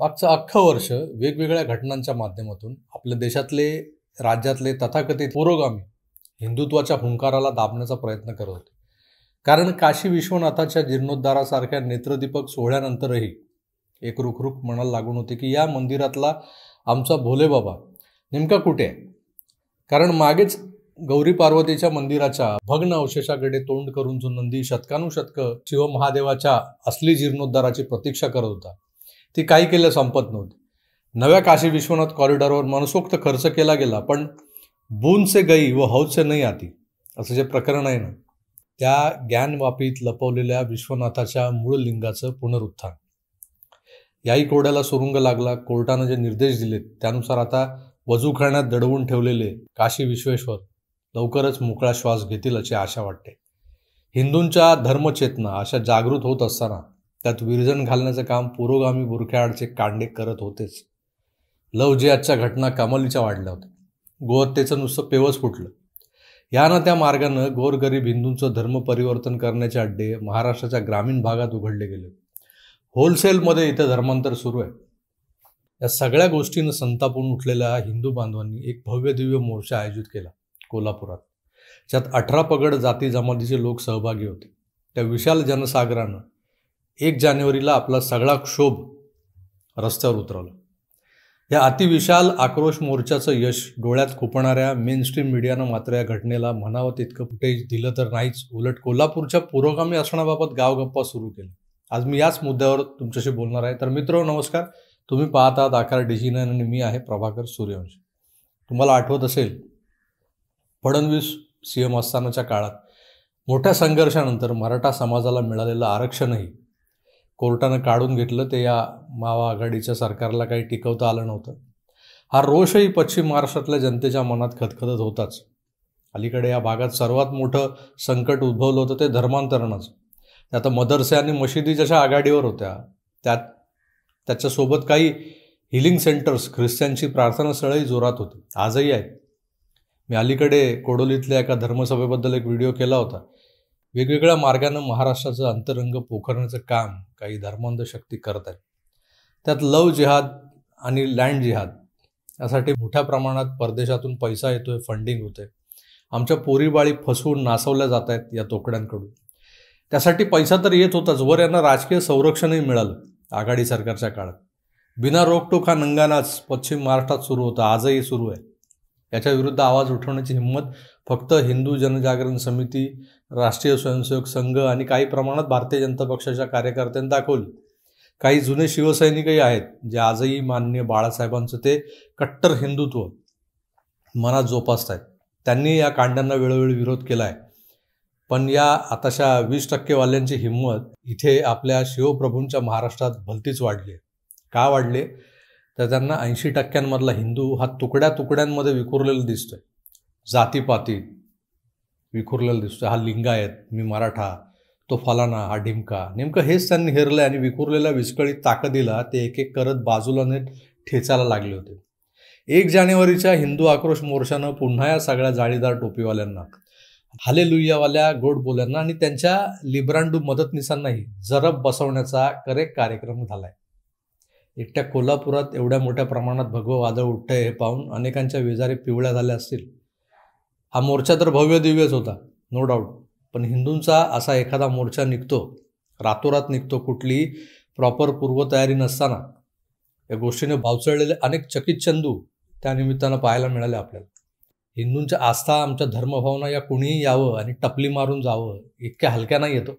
मागचं अख्खं वर्ष वेगवेगळ्या घटनांच्या माध्यमातून आपल्या देशातले राज्यातले तथाकथित पुरोगामी हिंदुत्वाच्या हुंकाराला दाबण्याचा प्रयत्न करत होते कारण काशी विश्वनाथाच्या जीर्णोद्धारासारख्या नेत्रदीपक सोहळ्यानंतरही एक रुखरुख म्हणायला लागून होते की या मंदिरातला आमचा भोलेबाबा नेमका कुठे आहे कारण मागेच गौरी पार्वतीच्या मंदिराच्या भग्न अवशेषाकडे तोंड करून जो नंदी शतकानुशतक शिवमहादेवाच्या असली जीर्णोद्धाराची प्रतीक्षा करत होता ती काही केलं संपत नव्हती नव्या काशी विश्वनाथ कॉरिडॉरवर मनसोक्त खर्च केला गेला पण बून से गई व हौद से नाही आती असं जे प्रकरण आहे ना त्या ज्ञानवापीत लपवलेल्या विश्वनाथाच्या मूळ लिंगाचं पुनरुत्थान याही कोड्याला सुरुंग लागला कोर्टानं जे निर्देश दिलेत त्यानुसार आता वजूखाण्यात दडवून ठेवलेले काशी विश्वेश्वर लवकरच मोकळा श्वास घेतील अशी आशा वाटते हिंदूंच्या धर्मचेतना अशा जागृत होत असताना त्यात विरजन घालण्याचं काम पुरोगामी बुरख्याआडचे कांडे करत होतेच लव आजच्या घटना कमालीच्या वाढल्या होत्या गोवत्तेचं नुसतं पेवच फुटलं यानं त्या मार्गानं गोरगरीब हिंदूंचं धर्म परिवर्तन करण्याचे अड्डे महाराष्ट्राच्या ग्रामीण भागात उघडले गेले होलसेलमध्ये इथं धर्मांतर सुरू आहे या सगळ्या गोष्टीनं संतापून उठलेल्या हिंदू बांधवांनी एक भव्य दिव्य मोर्चा आयोजित केला कोल्हापुरात ज्यात अठरा पगड जाती जमातीचे लोक सहभागी होते त्या विशाल जनसागरानं एक जानेवारीला आपला सगळा क्षोभ रस्त्यावर उतरवला या अतिविशाल आक्रोश मोर्चाचं यश डोळ्यात खुपणाऱ्या मेनस्ट्रीम मीडियानं मात्र या घटनेला म्हणावं तितकं फुटेज दिलं तर नाहीच उलट कोल्हापूरच्या पुरोगामी असण्याबाबत गावगप्पा सुरू केलं आज मी याच मुद्द्यावर तुमच्याशी बोलणार आहे तर मित्र नमस्कार तुम्ही पाहत आहात आकार डिजिन आणि मी आहे प्रभाकर सूर्यवंशी तुम्हाला आठवत असेल फडणवीस सी एम असतानाच्या काळात मोठ्या संघर्षानंतर मराठा समाजाला मिळालेलं आरक्षणही कोर्टानं काढून घेतलं ते या मावा आघाडीच्या सरकारला काही टिकवता आलं नव्हतं हा रोषही पश्चिम महाराष्ट्रातल्या जनतेच्या मनात खदखदत होताच अलीकडे या भागात सर्वात मोठं संकट उद्भवलं होतं ते धर्मांतरणच आता मदरसे आणि मशिदी जशा आघाडीवर होत्या त्यात त्याच्यासोबत काही हिलिंग सेंटर्स ख्रिश्चनची प्रार्थना जोरात होती आजही आहेत मी अलीकडे कोडोलीतल्या एका धर्मसभेबद्दल एक व्हिडिओ केला होता वेगवेगळ्या मार्गानं महाराष्ट्राचं अंतरंग पोखरण्याचं काम काही धर्मांध शक्ती करत आहेत त्यात लव जिहाद आणि लँड जिहाद यासाठी मोठ्या प्रमाणात परदेशातून पैसा येतोय फंडिंग होते आमच्या पोरीबाळी फसवून नासवल्या जात आहेत या तोकड्यांकडून त्यासाठी पैसा तर येत होताच वर यांना राजकीय संरक्षणही मिळालं आघाडी सरकारच्या काळात बिना रोकटोक हा नंगानाच पश्चिम महाराष्ट्रात सुरू होता आजही सुरू आहे याच्या विरुद्ध आवाज उठवण्याची हिंमत फक्त हिंदू जनजागरण समिती राष्ट्रीय स्वयंसेवक संघ आणि काही प्रमाणात भारतीय जनता पक्षाच्या कार्यकर्त्यांनी दाखवली काही जुने शिवसैनिकही आहेत जे आजही मान्य बाळासाहेबांचं ते कट्टर हिंदुत्व मनात जोपासत आहेत त्यांनी या कांड्यांना वेळोवेळी विरोध केला आहे पण या आताशा वीस टक्केवाल्यांची हिंमत इथे आपल्या शिवप्रभूंच्या महाराष्ट्रात भलतीच वाढली का वाढले तर त्यांना ऐंशी टक्क्यांमधला हिंदू हा तुकड्या तुकड्यांमध्ये विखुरलेला दिसतोय जातीपाती विखुरलेला दिसतोय हा लिंगायत मी मराठा तो फलाना हा ढिमका नेमकं हेच त्यांनी हेरलं आणि विखुरलेल्या विस्कळीत ताकदीला ते एक एक करत बाजूला नेट ठेचायला लागले होते एक जानेवारीच्या हिंदू आक्रोश मोर्चानं पुन्हा या सगळ्या जाळीदार टोपीवाल्यांना हाले लुयावाल्या गोडबोल्यांना आणि त्यांच्या लिब्रांडू मदतनीसांनाही जरब बसवण्याचा करेक्ट कार्यक्रम झालाय एकट्या कोल्हापुरात एवढ्या मोठ्या प्रमाणात भगवं वादळ उठतंय हे पाहून अनेकांच्या विजारे पिवळ्या झाल्या असतील हा मोर्चा तर भव्य दिव्यच होता नो डाऊट पण हिंदूंचा असा एखादा मोर्चा निघतो रातोरात निघतो कुठली प्रॉपर पूर्वतयारी नसताना या गोष्टीने भावचळलेले अनेक चकित चंदू त्या पाहायला मिळाले आपल्याला हिंदूंच्या आस्था आमच्या धर्मभावना या कुणीही यावं आणि टपली मारून जावं इतक्या हलक्या नाही येतो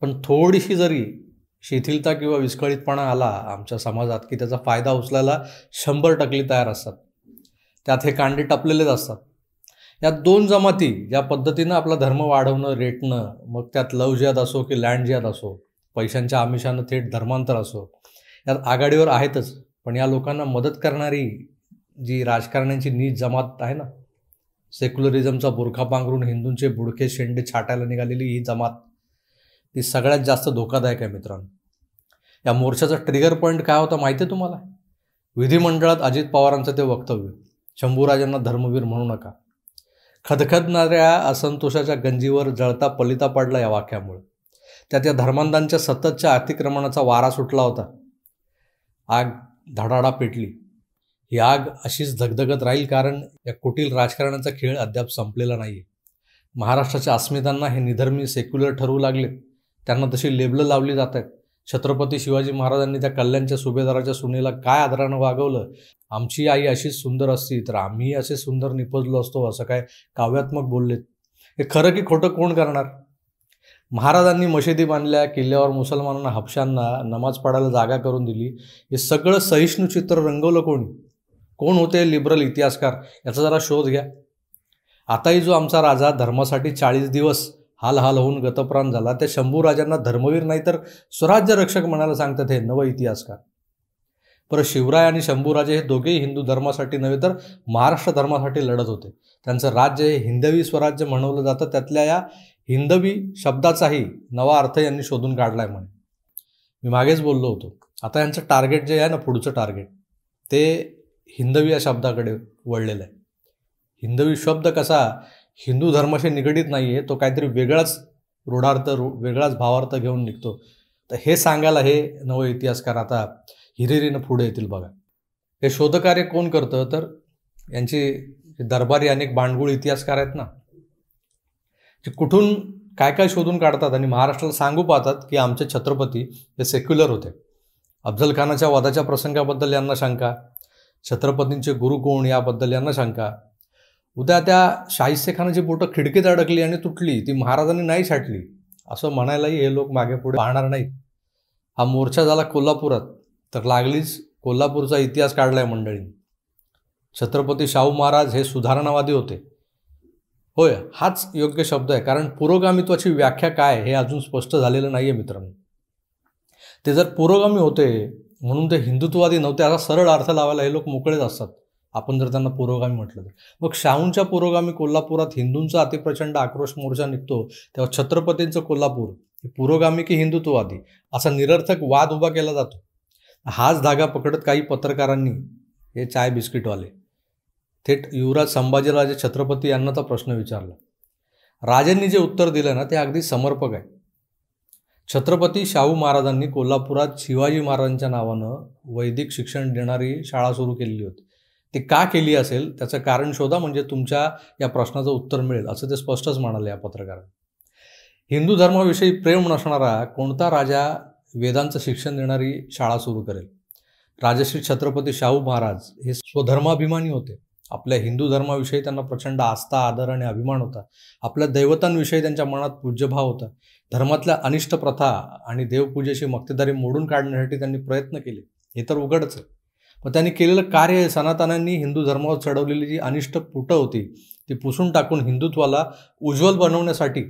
पण थोडीशी जरी शिथिलता किंवा विस्कळीतपणा आला आमच्या समाजात की त्याचा फायदा उचलायला शंभर टकली तयार असतात त्यात हे कांडे टपलेलेच असतात या दोन जमाती या पद्धतीनं आपला धर्म वाढवणं रेटणं मग त्यात जिहाद असो की लँड जिहाद असो पैशांच्या आमिषानं थेट धर्मांतर असो यात आघाडीवर आहेतच पण या लोकांना मदत करणारी जी राजकारण्यांची नीच जमात आहे ना सेक्युलरिझमचा बुरखा पांघरून हिंदूंचे बुडके शेंडे छाटायला निघालेली ही जमात ती सगळ्यात जास्त धोकादायक आहे मित्रांनो या मोर्चाचा ट्रिगर पॉईंट काय होता माहिती आहे तुम्हाला विधिमंडळात अजित पवारांचं ते वक्तव्य शंभूराजांना धर्मवीर म्हणू नका खदखदणाऱ्या असंतोषाच्या गंजीवर जळता पलिता पडला या वाक्यामुळे त्या त्या धर्मांधांच्या सततच्या अतिक्रमणाचा वारा सुटला होता आग धडाडा पेटली ही आग अशीच धगधगत राहील कारण या कुटील राजकारणाचा खेळ अद्याप संपलेला नाही आहे महाराष्ट्राच्या अस्मितांना हे निधर्मी सेक्युलर ठरवू लागले त्यांना तशी लेबलं लावली जात आहेत छत्रपती शिवाजी महाराजांनी त्या कल्याणच्या सुभेदाराच्या सुनेला काय आदरानं वागवलं आमची आई अशीच सुंदर असती तर आम्ही असे सुंदर निपजलो असतो असं काय काव्यात्मक बोललेत हे खरं की खोटं कोण करणार महाराजांनी मशिदी बांधल्या किल्ल्यावर मुसलमानांना हपशांना नमाज पडायला जागा करून दिली हे सगळं सहिष्णू चित्र रंगवलं कोणी कोण होते लिबरल इतिहासकार याचा जरा शोध घ्या आताही जो आमचा राजा धर्मासाठी चाळीस दिवस हाल हाल होऊन गतप्राण झाला त्या शंभूराजांना धर्मवीर नाही तर स्वराज्य रक्षक म्हणायला सांगतात हे नव इतिहासकार पर शिवराय आणि शंभूराजे हे दोघेही हिंदू धर्मासाठी नव्हे तर महाराष्ट्र धर्मासाठी लढत होते त्यांचं राज्य हे हिंदवी स्वराज्य म्हणवलं जातं त्यातल्या या हिंदवी शब्दाचाही नवा अर्थ यांनी शोधून काढला आहे म्हणे मी मागेच बोललो होतो आता यांचं टार्गेट जे आहे ना पुढचं टार्गेट ते हिंदवी या शब्दाकडे वळलेलं आहे हिंदवी शब्द कसा हिंदू धर्माशी निगडीत नाही आहे तो काहीतरी वेगळाच रूढार्थ वेगळाच भावार्थ घेऊन निघतो तर हे सांगायला हे नव इतिहासकार आता हिरिरीनं पुढे येतील बघा हे शोधकार्य कोण करतं तर यांची दरबारी अनेक बांडगुळ इतिहासकार आहेत ना जे कुठून काय काय शोधून काढतात आणि महाराष्ट्राला सांगू पाहतात की आमचे छत्रपती हे सेक्युलर होते अफजल खानाच्या वादाच्या प्रसंगाबद्दल यांना शंका छत्रपतींचे गुरु कोण याबद्दल यांना शंका उद्या त्या शाहिस्ते खानाची बोटं खिडकीत अडकली आणि तुटली ती महाराजांनी नाही छाटली असं म्हणायलाही हे लोक मागे पुढे पाहणार नाहीत हा मोर्चा झाला कोल्हापुरात तर लागलीच कोल्हापूरचा इतिहास काढला आहे छत्रपती शाहू महाराज हे सुधारणावादी होते होय हाच योग्य शब्द आहे कारण पुरोगामित्वाची व्याख्या काय हे अजून स्पष्ट झालेलं नाही आहे मित्रांनो ते जर पुरोगामी होते म्हणून ते हिंदुत्ववादी नव्हते असा सरळ अर्थ लावायला हे लोक मोकळेच असतात आपण जर त्यांना पुरोगामी म्हटलं तर मग शाहूंच्या पुरोगामी कोल्हापुरात हिंदूंचा अतिप्रचंड आक्रोश मोर्चा निघतो तेव्हा छत्रपतींचं कोल्हापूर हे पुरोगामी की हिंदुत्ववादी असा निरर्थक वाद उभा केला जातो हाच धागा पकडत काही पत्रकारांनी हे चाय बिस्किटवाले थेट युवराज संभाजीराजे छत्रपती यांना तर प्रश्न विचारला राजांनी जे उत्तर दिलं ना ते अगदी समर्पक आहे छत्रपती शाहू महाराजांनी कोल्हापुरात शिवाजी महाराजांच्या नावानं वैदिक शिक्षण देणारी शाळा सुरू केलेली होती ते का केली असेल त्याचं कारण शोधा म्हणजे तुमच्या या प्रश्नाचं उत्तर मिळेल असं ते स्पष्टच म्हणाले या पत्रकारांनी हिंदू धर्माविषयी प्रेम नसणारा कोणता राजा वेदांचं शिक्षण देणारी शाळा सुरू करेल राजश्री छत्रपती शाहू महाराज हे स्वधर्माभिमानी होते आपल्या हिंदू धर्माविषयी त्यांना प्रचंड आस्था आदर आणि अभिमान होता आपल्या दैवतांविषयी त्यांच्या मनात पूज्यभाव होता धर्मातल्या अनिष्ट प्रथा आणि देवपूजेची मक्तेदारी मोडून काढण्यासाठी त्यांनी प्रयत्न केले हे तर उघडच आहे मग त्यांनी केलेलं कार्य सनातनांनी हिंदू धर्मावर चढवलेली जी अनिष्ट पुटं होती ती पुसून टाकून हिंदुत्वाला उज्ज्वल बनवण्यासाठी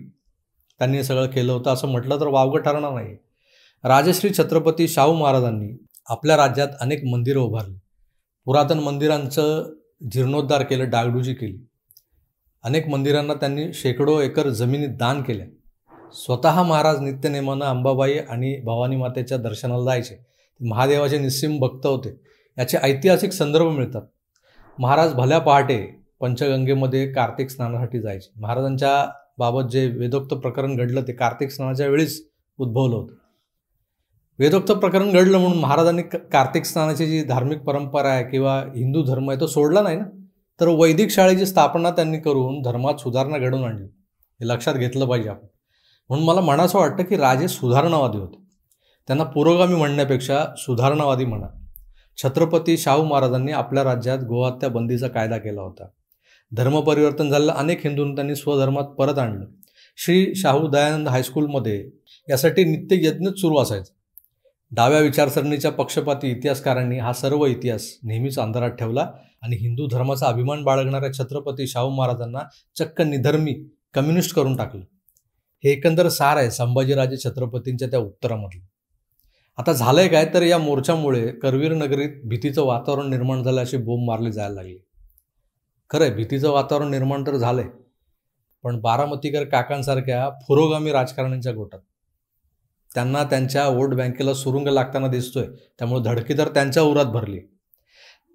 त्यांनी सगळं केलं होतं असं म्हटलं तर वावगं ठरणार नाही राजश्री छत्रपती शाहू महाराजांनी आपल्या राज्यात अनेक मंदिरं उभारली पुरातन मंदिरांचं जीर्णोद्धार केलं डागडूजी केली अनेक मंदिरांना त्यांनी शेकडो एकर जमिनी दान केल्या स्वतः महाराज नित्यनेमानं अंबाबाई आणि भवानी मातेच्या दर्शनाला जायचे महादेवाचे निस्सिम भक्त होते याचे ऐतिहासिक संदर्भ मिळतात महाराज भल्या पहाटे पंचगंगेमध्ये कार्तिक स्नानासाठी जायचे महाराजांच्या बाबत जे वेदोक्त प्रकरण घडलं ते कार्तिक स्नानाच्या वेळीच उद्भवलं होतं वेदोक्त प्रकरण घडलं म्हणून महाराजांनी कार्तिक स्नानाची जी धार्मिक परंपरा आहे किंवा हिंदू धर्म आहे तो सोडला नाही ना तर वैदिक शाळेची स्थापना त्यांनी करून धर्मात सुधारणा घडवून आणली हे लक्षात घेतलं पाहिजे आपण म्हणून मला म्हणासं वाटतं की राजे सुधारणावादी होते त्यांना पुरोगामी म्हणण्यापेक्षा सुधारणावादी म्हणा छत्रपती शाहू महाराजांनी आपल्या राज्यात गोहत्या बंदीचा कायदा केला होता धर्मपरिवर्तन झालेला अनेक हिंदूंना त्यांनी स्वधर्मात परत आणलं श्री शाहू दयानंद हायस्कूलमध्ये यासाठी नित्य यज्ञ सुरू असायचं डाव्या विचारसरणीच्या पक्षपाती इतिहासकारांनी हा सर्व इतिहास नेहमीच अंधारात ठेवला आणि हिंदू धर्माचा अभिमान बाळगणाऱ्या छत्रपती शाहू महाराजांना चक्क निधर्मी कम्युनिस्ट करून टाकलं हे एकंदर सार आहे संभाजीराजे छत्रपतींच्या त्या उत्तरामधलं आता झालंय काय तर या मोर्चामुळे करवीर नगरीत भीतीचं वातावरण निर्माण झालं अशी बोंब मारली जायला लागली खरंय भीतीचं वातावरण निर्माण तर झालंय पण बारामतीकर काकांसारख्या पुरोगामी राजकारण्यांच्या गोटात त्यांना त्यांच्या वोट बँकेला सुरुंग लागताना दिसतोय त्यामुळे धडकी तर त्यांच्या उरात भरली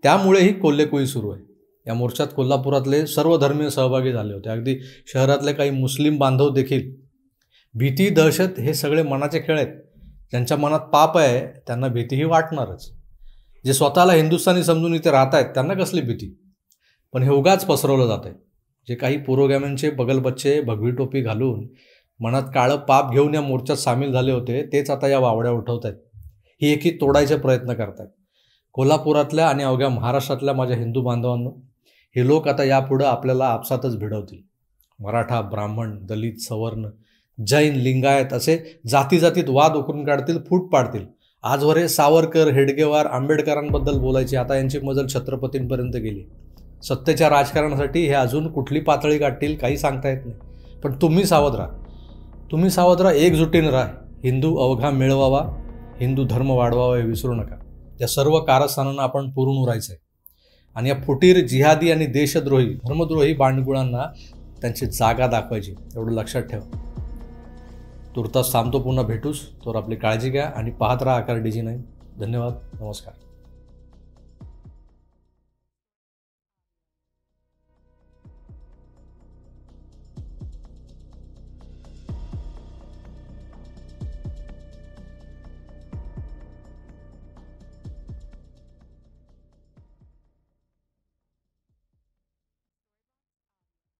त्यामुळेही कोल्हेकुई सुरू आहे या मोर्चात कोल्हापुरातले सर्व धर्मीय सहभागी झाले होते अगदी शहरातले काही मुस्लिम बांधव देखील भीती दहशत हे सगळे मनाचे खेळ आहेत ज्यांच्या मनात पाप आहे त्यांना भीतीही वाटणारच जे स्वतःला हिंदुस्थानी समजून इथे राहत आहेत त्यांना कसली भीती पण हे उगाच पसरवलं जात आहे जे काही पुरोगाम्यांचे बगलबच्चे भगवी टोपी घालून मनात काळं पाप घेऊन या मोर्चात सामील झाले होते तेच आता या वावड्या उठवत आहेत ही एकी तोडायचे प्रयत्न करत आहेत कोल्हापुरातल्या आणि अवघ्या महाराष्ट्रातल्या माझ्या हिंदू बांधवांनो हे लोक आता यापुढं आपल्याला आपसातच भिडवतील मराठा ब्राह्मण दलित सवर्ण जैन लिंगायत असे जाती जातीत वाद उकरून काढतील फूट पाडतील आजवर हे सावरकर हेडगेवार आंबेडकरांबद्दल बोलायचे आता यांची मजल छत्रपतींपर्यंत गेली सत्तेच्या राजकारणासाठी हे अजून कुठली पातळी गाठतील काही सांगता येत नाही पण तुम्ही सावध राहा तुम्ही सावध राहा एकजुटीनं राहा हिंदू अवघा मिळवावा हिंदू धर्म वाढवावा हे विसरू नका या सर्व कारस्थानांना आपण पुरून उरायचं आहे आणि या फुटीर जिहादी आणि देशद्रोही धर्मद्रोही बांडगुळांना त्यांची जागा दाखवायची एवढं लक्षात ठेवा तुर्तास थांबतो पुन्हा भेटूस तर आपली काळजी घ्या आणि पाहत राहा आकार डिजी नाही धन्यवाद नमस्कार